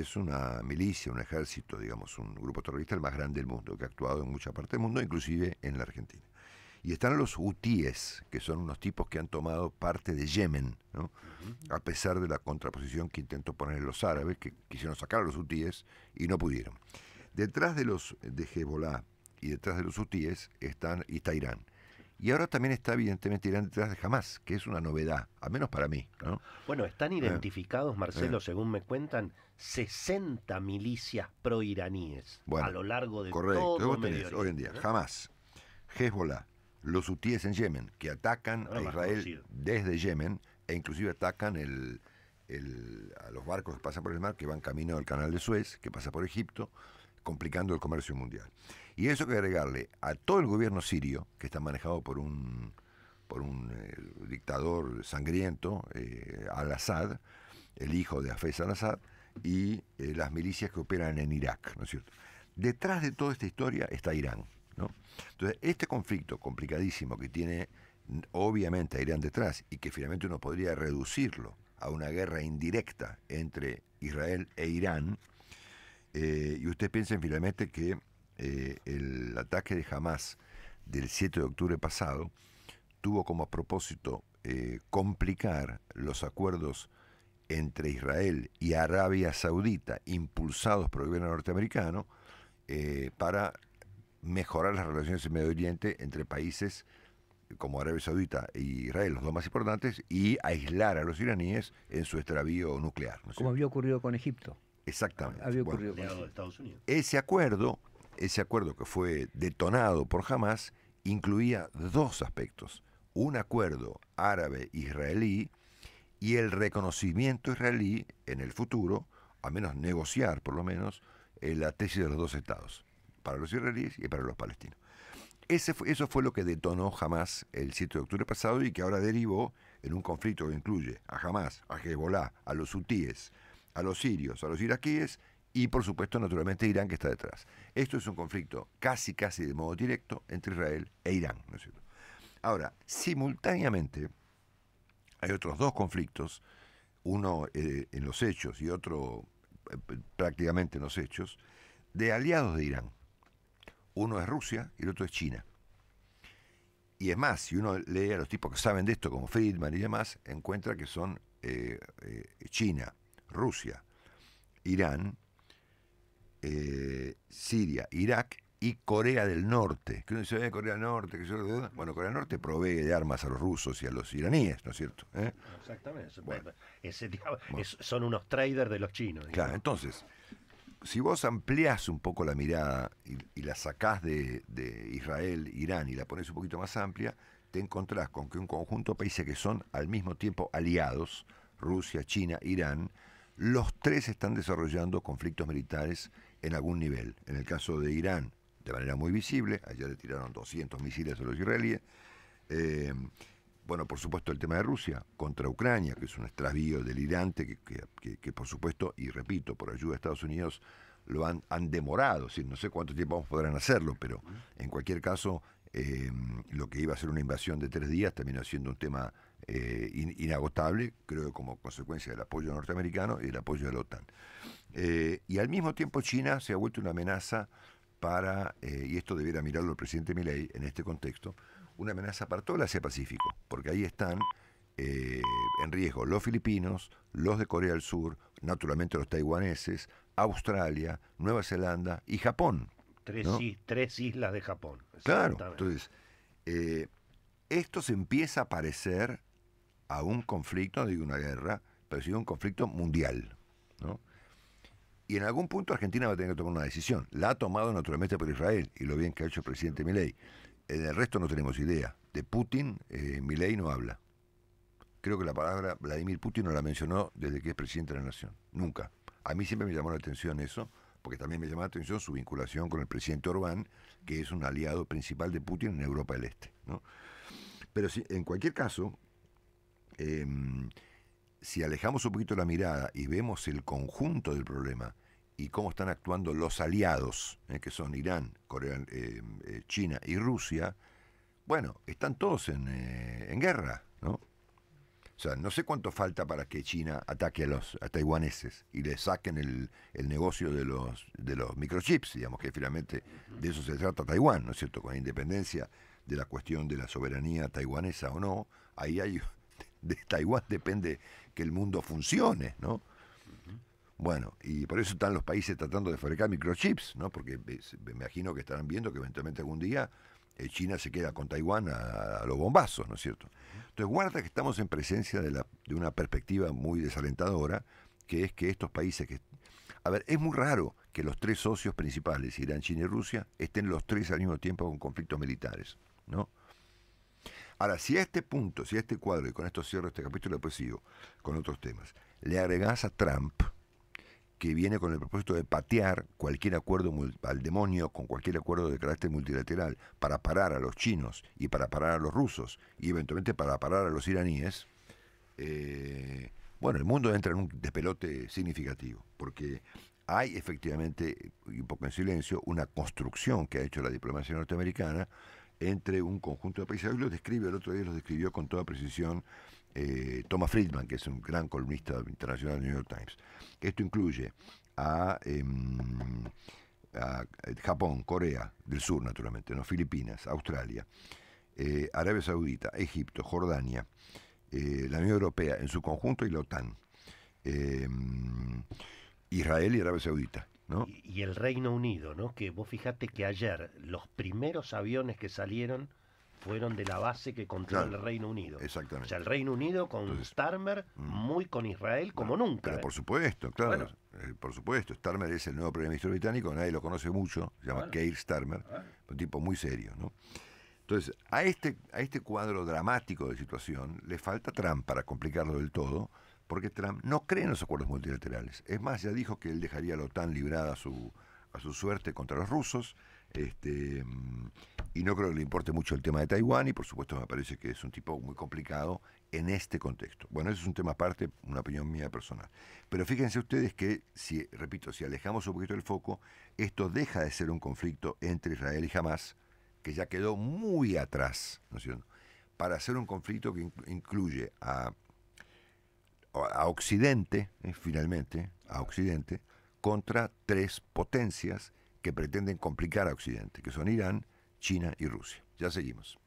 es una milicia, un ejército, digamos, un grupo terrorista el más grande del mundo, que ha actuado en mucha parte del mundo, inclusive en la Argentina. Y están los hutíes, que son unos tipos que han tomado parte de Yemen, a pesar de la contraposición que intentó poner los árabes, que quisieron sacar a los hutíes y no pudieron. Detrás de los de Hezbollah y detrás de los hutíes están, está Irán. Y ahora también está evidentemente Irán detrás de Hamas, que es una novedad, al menos para mí. Bueno, están eh, identificados, Marcelo, eh. según me cuentan, 60 milicias proiraníes bueno, a lo largo de correcto. todo el Hoy en día, ¿eh? Hamas, Hezbollah, los hutíes en Yemen, que atacan a Israel desde Yemen e inclusive atacan el, a los barcos que pasan por el mar, que van camino al canal de Suez, que pasa por Egipto, complicando el comercio mundial. Y eso que agregarle a todo el gobierno sirio, que está manejado por un, por un eh, dictador sangriento, eh, al-Assad, el hijo de Hafez al-Assad, y eh, las milicias que operan en Irak, ¿no es cierto? Detrás de toda esta historia está Irán, Entonces, este conflicto complicadísimo que tiene obviamente a Irán detrás y que finalmente uno podría reducirlo a una guerra indirecta entre Israel e Irán, eh, y ustedes piensen finalmente que eh, el ataque de Hamas del 7 de octubre pasado tuvo como propósito eh, complicar los acuerdos entre Israel y Arabia Saudita, impulsados por el gobierno norteamericano, eh, para mejorar las relaciones en Medio Oriente entre países como Arabia Saudita e Israel, los dos más importantes, y aislar a los iraníes en su extravío nuclear. como había ocurrido con Egipto. Exactamente. Había ocurrido Estados Unidos. Ese acuerdo, ese acuerdo que fue detonado por Hamas, incluía dos aspectos. Un acuerdo árabe-israelí y el reconocimiento israelí en el futuro, a menos negociar por lo menos, eh, la tesis de los dos estados, para los israelíes y para los palestinos. eso fue lo que detonó Hamas el 7 de octubre pasado y que ahora derivó en un conflicto que incluye a Hamas, a Hezbollah, a los hutíes, a los sirios, a los iraquíes y por supuesto naturalmente Irán que está detrás. Esto es un conflicto casi casi de modo directo entre Israel e Irán, Ahora, simultáneamente hay otros dos conflictos, uno eh, en los hechos y otro eh, prácticamente en los hechos, de aliados de Irán. Uno es Rusia y el otro es China. Y es más, si uno lee a los tipos que saben de esto, como Friedman y demás, encuentra que son eh, China, Rusia, Irán, eh, Siria, Irak y Corea del Norte. Que uno eh, Corea del Norte, Bueno, Corea del Norte provee de armas a los rusos y a los iraníes, ¿no es cierto? ¿Eh? Exactamente. son unos traders de los chinos. Claro, entonces, si vos ampliás un poco la mirada y, la sacás de, de, Israel, Irán y la pones un poquito más amplia, te encontrás con que un conjunto de países que son al mismo tiempo aliados, Rusia, China, Irán, los tres están desarrollando conflictos militares en algún nivel. En el caso de Irán, de manera muy visible, ayer le tiraron 200 misiles a los israelíes. Eh, bueno, por supuesto, el tema de Rusia contra Ucrania, que es un extravío delirante, que, por supuesto, y repito, por ayuda de Estados Unidos, lo han, han demorado, decir, no sé cuánto tiempo podrán hacerlo, pero en cualquier caso Em, lo que iba a ser una invasión de tres días terminó siendo un tema eh, inagotable, creo como consecuencia del apoyo norteamericano y el apoyo de la OTAN. Eh, y al mismo tiempo China se ha vuelto una amenaza para, eh, y esto debiera mirarlo el presidente Milei en este contexto, una amenaza para todo el Asia-Pacífico, porque ahí están en riesgo los filipinos, los de Corea del Sur, naturalmente los taiwaneses, Australia, Nueva Zelanda y Japón, Tres, islas de Japón. Claro, entonces, eh, esto se empieza a parecer a un conflicto, no digo una guerra, pero sí a un conflicto mundial. ¿no? Y en algún punto Argentina va a tener que tomar una decisión. La ha tomado naturalmente por Israel, y lo bien que ha hecho el presidente Milei. En el resto no tenemos idea. De Putin, eh, Milei no habla. Creo que la palabra Vladimir Putin no la mencionó desde que es presidente de la nación. Nunca. A mí siempre me llamó la atención eso porque también me llama la atención su vinculación con el presidente Orbán, que es un aliado principal de Putin en Europa del Este. ¿no? Pero si, en cualquier caso, em, si alejamos un poquito la mirada y vemos el conjunto del problema y cómo están actuando los aliados, eh, que son Irán, Corea, em, eh, China y Rusia, bueno, están todos en, eh, en guerra, ¿no? O sea, no sé cuánto falta para que China ataque a los taiwaneses y le saquen el, el, negocio de los, de los microchips, digamos que finalmente de eso se trata Taiwán, ¿no es cierto? Con la independencia de la cuestión de la soberanía taiwanesa o no, ahí hay, de Taiwán depende que el mundo funcione, ¿no? Bueno, y por eso están los países tratando de fabricar microchips, ¿no? Porque eh, me imagino que estarán viendo que eventualmente algún día eh, China se queda con Taiwán a, los bombazos, ¿no es cierto? Entonces, guarda que estamos en presencia de, una perspectiva muy desalentadora, que es que estos países que... A ver, es muy raro que los tres socios principales, Irán, China y Rusia, estén los tres al mismo tiempo con conflictos militares, ¿no? Ahora, si a este punto, si a este cuadro, y con esto cierro este capítulo, después sigo con otros temas, le agregás a Trump, que viene con el propósito de patear cualquier acuerdo al demonio con cualquier acuerdo de carácter multilateral para parar a los chinos y para parar a los rusos y eventualmente para parar a los iraníes, eh, bueno, el mundo entra en un despelote significativo, porque hay efectivamente, y un poco en silencio, una construcción que ha hecho la diplomacia norteamericana entre un conjunto de países. Hoy lo describe, el otro día lo describió con toda precisión eh, Thomas Friedman, que es un gran columnista internacional del New York Times. Esto incluye a, em, eh, Japón, Corea del Sur, naturalmente, ¿no? Filipinas, Australia, eh, Arabia Saudita, Egipto, Jordania, la Unión Europea en su conjunto y la OTAN. Em, Israel y Arabia Saudita. ¿no? Y, el Reino Unido, ¿no? Que vos fijate que ayer los primeros aviones que salieron fueron de la base que controla el Reino Unido. Exactamente. O sea, el Reino Unido con Starmer, mm. muy con Israel como nunca. Pero ¿eh? por supuesto, claro. Eh, por supuesto, Starmer es el nuevo primer ministro británico, nadie lo conoce mucho, se llama Keir Starmer, ah. un tipo muy serio, ¿no? Entonces, a este, a este cuadro dramático de situación le falta Trump para complicarlo del todo, porque Trump no cree en los acuerdos multilaterales. Es más, ya dijo que él dejaría a la OTAN librada a su, a su suerte contra los rusos. Este, mm, y no creo que le importe mucho el tema de Taiwán y por supuesto me parece que es un tipo muy complicado en este contexto. Bueno, eso es un tema aparte, una opinión mía personal. Pero fíjense ustedes que, si, repito, si alejamos un poquito el foco, esto deja de ser un conflicto entre Israel y Hamas, que ya quedó muy atrás, ¿no es cierto? Para ser un conflicto que incluye a, a Occidente, eh, finalmente, a Occidente, contra tres potencias que pretenden complicar a Occidente, que son Irán, China y Rusia. Ya seguimos.